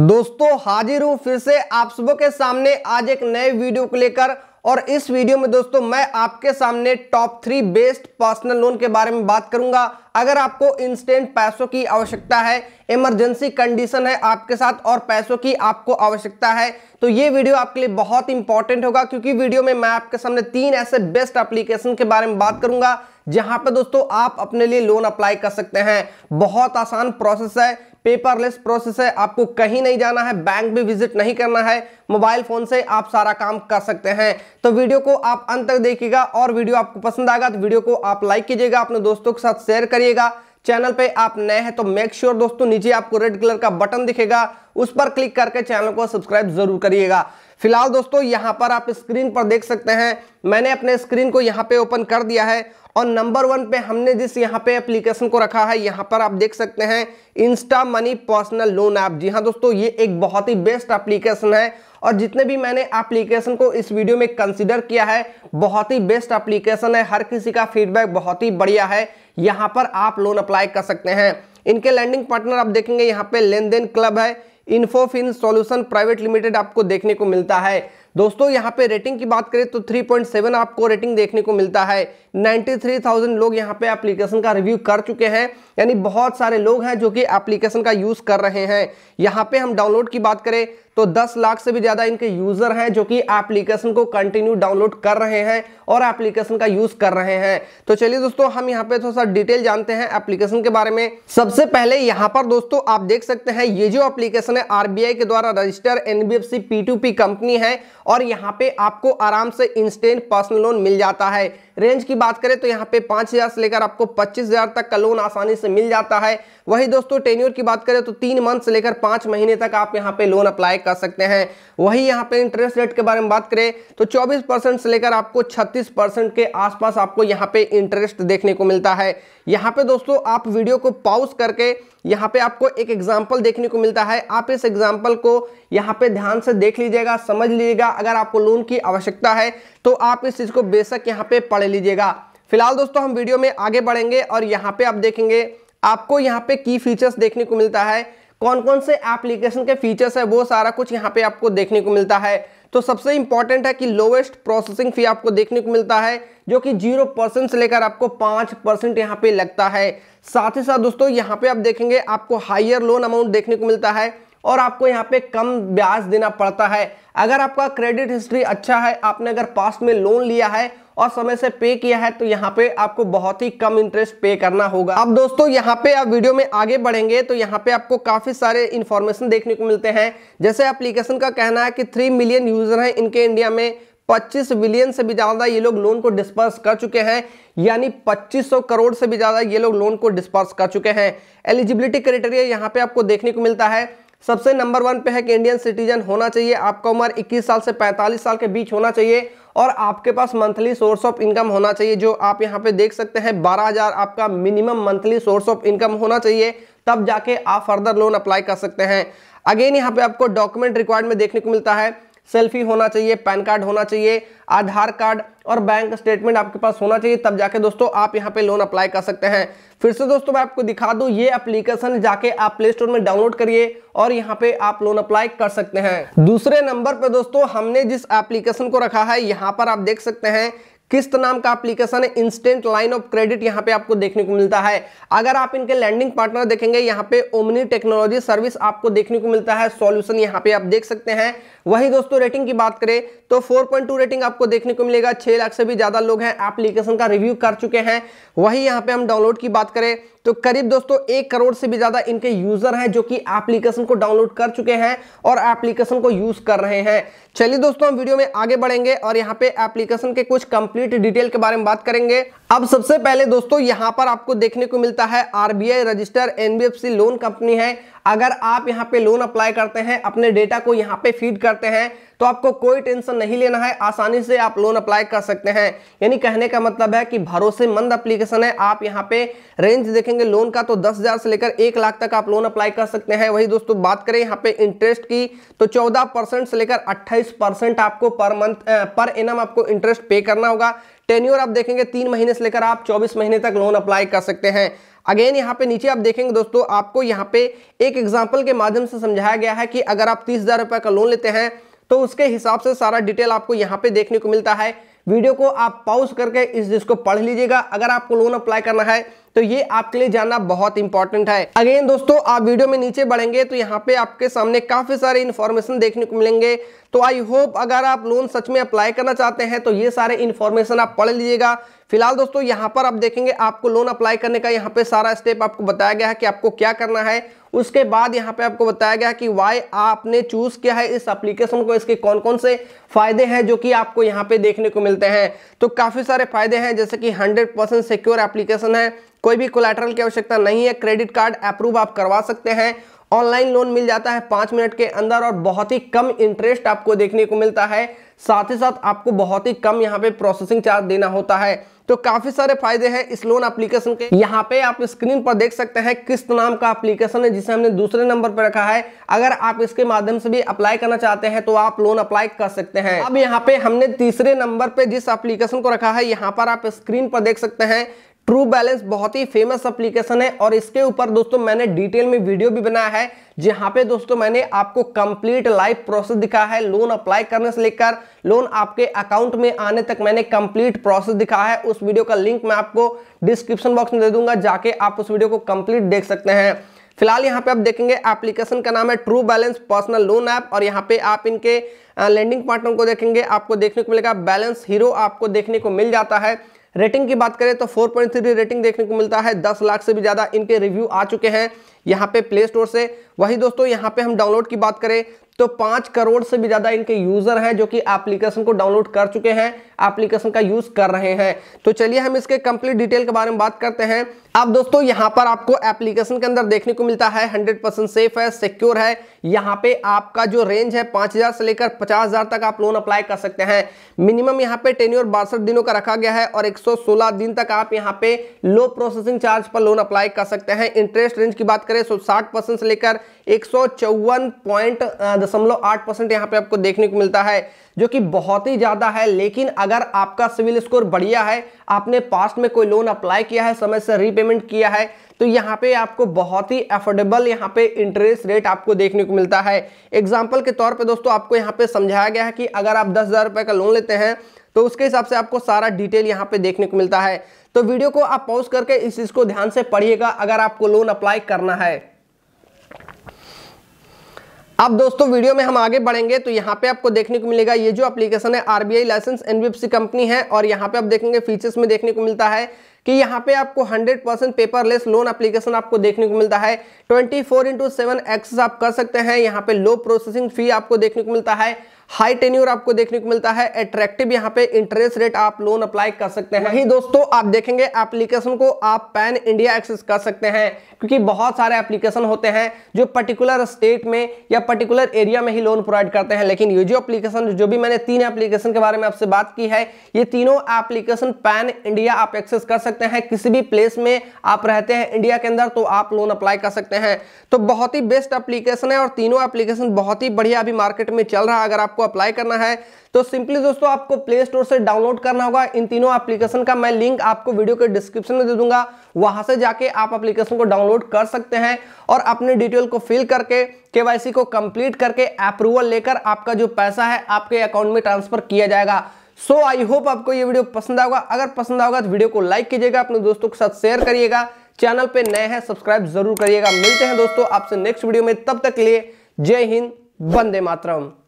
दोस्तों हाजिर हूं फिर से आप सब के सामने आज एक नए वीडियो को लेकर और इस वीडियो में दोस्तों मैं आपके सामने top three best personal loan के बारे में बात करूंगा अगर आपको इंस्टेंट पैसों की आवश्यकता है इमरजेंसी कंडीशन है आपके साथ और पैसों की आपको आवश्यकता है तो ये वीडियो आपके लिए बहुत इंपॉर्टेंट होगा क्योंकि वीडियो में मैं आपके सामने तीन ऐसे बेस्ट एप्लीकेशन के बारे में बात करूंगा जहां पर दोस्तों आप अपने लिए लोन अप्लाई कर सकते हैं बहुत आसान प्रोसेस है पेपरलेस प्रोसेस है आपको कहीं नहीं जाना है बैंक भी विजिट नहीं करना है मोबाइल फोन से आप सारा काम कर सकते हैं तो वीडियो को आप अंत तक देखिएगा और वीडियो आपको पसंद आएगा तो वीडियो को आप लाइक कीजिएगा अपने दोस्तों के साथ शेयर करिए करिएगा चैनल पे आप नए हैं तो मेक श्योर दोस्तों नीचे आपको रेड कलर का बटन दिखेगा उस पर क्लिक करके चैनल को सब्सक्राइब जरूर करिएगा फिलहाल दोस्तों यहाँ पर आप स्क्रीन पर देख सकते हैं मैंने अपने स्क्रीन को यहाँ पे ओपन कर दिया है और नंबर वन पे हमने जिस यहाँ पे एप्लीकेशन को रखा है यहाँ पर आप देख सकते हैं Insta Money personal loan app जी हाँ दोस्तों ये एक बहुत ही बेस्ट एप्लीकेशन है और जितने भी मैंने एप्लीकेशन को इस वीडियो में कंसिडर किया है बहुत ही बेस्ट एप्लीकेशन है हर किसी का फीडबैक बहुत ही बढ़िया है यहाँ पर आप लोन अप्लाई कर सकते हैं इनके लैंडिंग पार्टनर आप देखेंगे यहाँ पे लेन देन क्लब है इन्फोफिन सॉल्यूशन प्राइवेट लिमिटेड आपको देखने को मिलता है दोस्तों यहाँ पे रेटिंग की बात करें तो 3.7 आपको रेटिंग देखने को मिलता है 93,000 लोग यहाँ पे एप्लीकेशन का रिव्यू कर चुके हैं यानी बहुत सारे लोग हैं जो कि एप्लीकेशन का यूज़ कर रहे हैं यहाँ पे हम डाउनलोड की बात करें तो 10 लाख से भी ज़्यादा इनके यूज़र हैं जो कि एप्लीकेशन को कंटिन्यू डाउनलोड कर रहे हैं और एप्लीकेशन का यूज़ कर रहे हैं तो चलिए दोस्तों हम यहाँ पे थोड़ा सा डिटेल जानते हैं एप्लीकेशन के बारे में सबसे पहले यहाँ पर दोस्तों आप देख सकते हैं ये जो एप्लीकेशन है आरबीआई के द्वारा रजिस्टर एनबीएफसी पीटूपी कंपनी है और यहाँ पे आपको आराम से इंस्टेंट पर्सनल लोन मिल जाता है रेंज की बात करें तो यहाँ पे पांच हज़ार से लेकर आपको पच्चीस हज़ार तक का लोन आसानी से मिल जाता है वही दोस्तों टेन्यूर की बात करें तो तीन मंथ से लेकर पाँच महीने तक आप यहाँ पे लोन अप्लाई कर सकते हैं वही यहाँ पे इंटरेस्ट रेट के बारे में बात करें तो चौबीस से लेकर आपको छत्तीस के आसपास आपको यहाँ पे इंटरेस्ट देखने को मिलता है यहाँ पे दोस्तों आप वीडियो को पॉज करके यहाँ पे आपको एक एग्जाम्पल देखने को मिलता है आप इस एग्जाम्पल को यहाँ पे ध्यान से देख लीजिएगा समझ लीजिएगा अगर आपको लोन की आवश्यकता है तो आप इस चीज़ को बेशक यहाँ पे पढ़ लीजिएगा फिलहाल दोस्तों हम वीडियो में आगे बढ़ेंगे और यहाँ पे आप देखेंगे आपको यहाँ पे की फीचर्स देखने को मिलता है कौन कौन से एप्लीकेशन के फीचर्स है वो सारा कुछ यहाँ पे आपको देखने को मिलता है तो सबसे इंपॉर्टेंट है कि लोवेस्ट प्रोसेसिंग फी आपको देखने को मिलता है जो कि जीरो परसेंट से लेकर आपको पाँच परसेंट यहाँ पे लगता है साथ ही साथ दोस्तों यहाँ पे आप देखेंगे आपको हाइयर लोन अमाउंट देखने को मिलता है और आपको यहाँ पे कम ब्याज देना पड़ता है अगर आपका क्रेडिट हिस्ट्री अच्छा है आपने अगर पास्ट में लोन लिया है और समय से पे किया है तो यहाँ पे आपको बहुत ही कम इंटरेस्ट पे करना होगा अब दोस्तों यहाँ पे आप वीडियो में आगे बढ़ेंगे तो यहाँ पे आपको काफी सारे इंफॉर्मेशन देखने को मिलते हैं जैसे एप्लीकेशन का कहना है कि थ्री मिलियन यूजर है इनके इंडिया में 25 बिलियन से भी ज़्यादा ये लोग लोन को डिस्पर्स कर चुके हैं यानी 2500 करोड़ से भी ज़्यादा ये लोग लोन को डिस्पर्स कर चुके हैं एलिजिबिलिटी क्राइटेरिया यहाँ पे आपको देखने को मिलता है सबसे नंबर वन पे है कि इंडियन सिटीजन होना चाहिए आपका उम्र 21 साल से 45 साल के बीच होना चाहिए और आपके पास मंथली सोर्स ऑफ इनकम होना चाहिए जो आप यहाँ पे देख सकते हैं बारह हजार आपका minimum monthly source of income होना चाहिए तब जाके आप फर्दर लोन अप्लाई कर सकते हैं अगेन यहाँ पे आपको डॉक्यूमेंट रिक्वायर्ड में देखने को मिलता है सेल्फी होना चाहिए पैन कार्ड होना चाहिए आधार कार्ड और बैंक स्टेटमेंट आपके पास होना चाहिए तब जाके दोस्तों आप यहाँ पे लोन अप्लाई कर सकते हैं फिर से दोस्तों मैं आपको दिखा दूं ये एप्लीकेशन जाके आप प्ले स्टोर में डाउनलोड करिए और यहाँ पे आप लोन अप्लाई कर सकते हैं दूसरे नंबर पर दोस्तों हमने जिस एप्लीकेशन को रखा है यहाँ पर आप देख सकते हैं किस्त नाम का एप्लीकेशन है इंस्टेंट लाइन ऑफ क्रेडिट यहाँ पे आपको देखने को मिलता है अगर आप इनके लैंडिंग पार्टनर देखेंगे यहाँ पे ओमनी टेक्नोलॉजी सर्विस आपको देखने को मिलता है सॉल्यूशन यहाँ पे आप देख सकते हैं वही दोस्तों रेटिंग की बात करें तो 4.2 रेटिंग आपको देखने को मिलेगा 6 लाख से भी ज़्यादा लोग हैं एप्लीकेशन का रिव्यू कर चुके हैं वही यहाँ पे हम डाउनलोड की बात करें तो करीब दोस्तों एक करोड़ से भी ज़्यादा इनके यूज़र हैं जो कि एप्लीकेशन को डाउनलोड कर चुके हैं और एप्लीकेशन को यूज़ कर रहे हैं चलिए दोस्तों हम वीडियो में आगे बढ़ेंगे और यहाँ पे एप्लीकेशन के कुछ कंप्लीट डिटेल के बारे में बात करेंगे अब सबसे पहले दोस्तों यहाँ पर आपको देखने को मिलता है RBI register NBFC loan company है अगर आप यहाँ पे लोन अप्लाई करते हैं अपने डेटा को यहाँ पे फीड करते हैं तो आपको कोई टेंशन नहीं लेना है आसानी से आप लोन अप्लाई कर सकते हैं यानी कहने का मतलब है कि भरोसेमंद एप्लीकेशन है आप यहाँ पे रेंज देखेंगे लोन का तो दस हजार से लेकर एक लाख तक आप लोन अप्लाई कर सकते हैं वही दोस्तों बात करें यहाँ पे इंटरेस्ट की तो चौदह परसेंट से लेकर अट्ठाईस परसेंट आपको पर मंथ पर एनम आपको इंटरेस्ट पे करना होगा टेन्यूर आप देखेंगे तीन महीने से लेकर आप चौबीस महीने तक लोन अप्लाई कर सकते हैं अगेन यहाँ पे नीचे आप देखेंगे दोस्तों आपको यहाँ पे एक एग्जाम्पल के माध्यम से समझाया गया है कि अगर आप तीस हज़ार रुपए का लोन लेते हैं तो उसके हिसाब से सारा डिटेल आपको यहाँ पे देखने को मिलता है वीडियो को आप पॉज करके इस जिसको पढ़ लीजिएगा अगर आपको लोन अप्लाई करना है तो ये आपके लिए जानना बहुत इंपॉर्टेंट है अगेन दोस्तों आप वीडियो में नीचे बढ़ेंगे तो यहाँ पे आपके सामने काफी सारे इन्फॉर्मेशन देखने को मिलेंगे तो आई होप अगर आप लोन सच में अप्लाई करना चाहते हैं तो ये सारे इन्फॉर्मेशन आप पढ़ लीजिएगा फिलहाल दोस्तों यहाँ पर आप देखेंगे आपको लोन अप्लाई करने का यहाँ पे सारा स्टेप आपको बताया गया है कि आपको क्या करना है उसके बाद यहाँ पे आपको बताया गया कि वाई आपने चूज किया है इस एप्लीकेशन को इसके कौन कौन से फायदे हैं जो कि आपको यहाँ पे देखने को मिलते हैं तो काफी सारे फायदे हैं जैसे कि 100% सिक्योर एप्लीकेशन है कोई भी कोलेटरल की आवश्यकता नहीं है क्रेडिट कार्ड अप्रूव आप करवा सकते हैं ऑनलाइन लोन मिल जाता है पांच मिनट के अंदर और बहुत ही कम इंटरेस्ट आपको देखने को मिलता है साथ ही साथ आपको बहुत ही कम यहाँ पे प्रोसेसिंग चार्ज देना होता है तो काफी सारे फायदे हैं इस लोन एप्लीकेशन के यहाँ पे आप स्क्रीन पर देख सकते हैं किस्त नाम का एप्लीकेशन है जिसे हमने दूसरे नंबर पर रखा है अगर आप इसके माध्यम से भी अप्लाई करना चाहते हैं तो आप लोन अप्लाई कर सकते हैं अब यहाँ पे हमने तीसरे नंबर पे जिस एप्लीकेशन को रखा है यहाँ पर आप स्क्रीन पर देख सकते हैं ट्रू बैलेंस बहुत ही फेमस एप्लीकेशन है और इसके ऊपर दोस्तों मैंने डिटेल में वीडियो भी बनाया है जहां पे दोस्तों मैंने आपको कंप्लीट लाइव प्रोसेस दिखा है लोन अप्लाई करने से लेकर लोन आपके अकाउंट में आने तक मैंने कंप्लीट प्रोसेस दिखा है उस वीडियो का लिंक मैं आपको डिस्क्रिप्शन बॉक्स में दे दूंगा जाके आप उस वीडियो को कंप्लीट देख सकते हैं फिलहाल यहाँ पे आप देखेंगे एप्लीकेशन का नाम है True Balance personal loan app और यहाँ पे आप इनके लैंडिंग पार्टनर को देखेंगे आपको देखने को मिलेगा बैलेंस हीरो आपको देखने को मिल जाता है रेटिंग की बात करें तो 4.3 रेटिंग देखने को मिलता है 10 लाख से भी ज़्यादा इनके रिव्यू आ चुके हैं यहाँ पे प्ले स्टोर से वही दोस्तों यहाँ पे हम डाउनलोड की बात करें तो पांच करोड़ से भी ज्यादा इनके यूजर हैं जो कि एप्लीकेशन को डाउनलोड कर चुके हैं एप्लीकेशन का यूज कर रहे हैं तो चलिए हम इसके कंप्लीट डिटेल के बारे में बात करते हैं अब दोस्तों यहां पर आपको एप्लीकेशन के अंदर देखने को मिलता है 100% सेफ है सिक्योर है यहां पे आपका जो रेंज है 5000 से लेकर 50000 तक आप लोन अप्लाई कर सकते हैं मिनिमम यहाँ पे टेन और बासठ दिनों का रखा गया है और 116 दिन तक आप यहाँ पे लो प्रोसेसिंग चार्ज पर लोन अप्लाई कर सकते हैं इंटरेस्ट रेंज की बात करें तो साठ से लेकर एक दशमलव आठ परसेंट यहाँ पे आपको देखने को मिलता है जो कि बहुत ही ज़्यादा है लेकिन अगर आपका सिविल स्कोर बढ़िया है आपने पास्ट में कोई लोन अप्लाई किया है समय से रीपेमेंट किया है तो यहाँ पे आपको बहुत ही अफोर्डेबल यहाँ पे इंटरेस्ट रेट आपको देखने को मिलता है एग्जाम्पल के तौर पर दोस्तों आपको यहाँ पे समझाया गया है कि अगर आप दस का लोन लेते हैं तो उसके हिसाब से आपको सारा डिटेल यहाँ पे देखने को मिलता है तो वीडियो को आप पॉज करके इस चीज़ को ध्यान से पढ़िएगा अगर आपको लोन अप्लाई करना है अब दोस्तों वीडियो में हम आगे बढ़ेंगे तो यहाँ पे आपको देखने को मिलेगा ये जो एप्लीकेशन है आरबीआई लाइसेंस एनबीएफसी कंपनी है और यहाँ पे आप देखेंगे फीचर्स में देखने को मिलता है कि यहाँ पे आपको 100 परसेंट पेपरलेस लोन एप्लीकेशन आपको देखने को मिलता है 24 फोर इंटू सेवन एक्सेस आप कर सकते हैं यहाँ पे लो प्रोसेसिंग फी आपको देखने को मिलता है हाई टेन्यूर आपको देखने को मिलता है एट्रैक्टिव यहाँ पे इंटरेस्ट रेट आप लोन अप्लाई कर सकते हैं वही दोस्तों आप देखेंगे एप्लीकेशन को आप पैन इंडिया एक्सेस कर सकते हैं क्योंकि बहुत सारे एप्लीकेशन होते हैं जो पर्टिकुलर स्टेट में या पर्टिकुलर एरिया में ही लोन प्रोवाइड करते हैं लेकिन ये जो एप्लीकेशन जो भी मैंने तीन एप्लीकेशन के बारे में आपसे बात की है ये तीनों एप्लीकेशन पैन इंडिया आप एक्सेस कर सकते हैं किसी भी प्लेस में आप रहते हैं इंडिया के अंदर तो आप लोन अप्लाई कर सकते हैं तो बहुत ही बेस्ट एप्लीकेशन है और तीनों एप्लीकेशन बहुत ही बढ़िया अभी मार्केट में चल रहा है अगर आपको आपको अप्लाई करना है तो सिंपली दोस्तों आपको प्ले स्टोर से डाउनलोड करना होगा इन तीनों एप्लीकेशन का मैं लिंक आपको वीडियो के डिस्क्रिप्शन में दे दूंगा वहां से जाके आप एप्लीकेशन को डाउनलोड कर सकते हैं और अपने डिटेल को फिल करके केवाईसी को कंप्लीट करके अप्रूवल लेकर आपका जो पैसा है आपके अकाउंट में ट्रांसफर किया जाएगा सो आई होप आपको ये वीडियो पसंद आएगा अगर पसंद आएगा तो वीडियो को लाइक कीजिएगा अपने दोस्तों के साथ शेयर करिएगा चैनल पे नए हैं सब्सक्राइब जरूर करिएगा मिलते हैं दोस्तों आपसे नेक्स्ट वीडियो में तब तक लिए जय हिंद वंदे मातरम